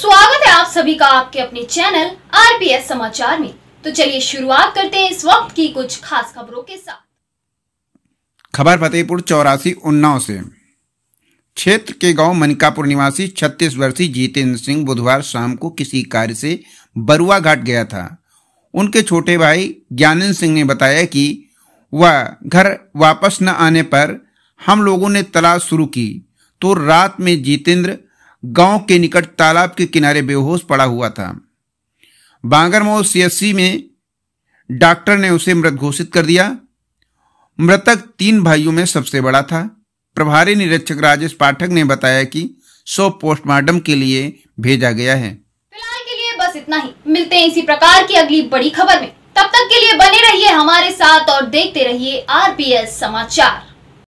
स्वागत है आप सभी का आपके अपने चैनल आरपीएस समाचार में तो चलिए शुरुआत करते हैं इस वक्त की कुछ खास खबरों के साथ खबर फतेहपुर चौरासी उन्नाव से क्षेत्र के गांव मनिकापुर निवासी 36 वर्षीय जितेंद्र सिंह बुधवार शाम को किसी कार्य से बरुआ घाट गया था उनके छोटे भाई ज्ञानेन्द्र सिंह ने बताया कि वह घर वापस न आने पर हम लोगों ने तलाश शुरू की तो रात में जितेंद्र गांव के निकट तालाब के किनारे बेहोश पड़ा हुआ था बांगरमो सीएससी में डॉक्टर ने उसे मृत घोषित कर दिया मृतक तीन भाइयों में सबसे बड़ा था प्रभारी निरीक्षक राजेश पाठक ने बताया कि सो पोस्टमार्टम के लिए भेजा गया है फिलहाल के लिए बस इतना ही मिलते हैं इसी प्रकार की अगली बड़ी खबर में तब तक के लिए बने रहिए हमारे साथ और देखते रहिए आरपीएस समाचार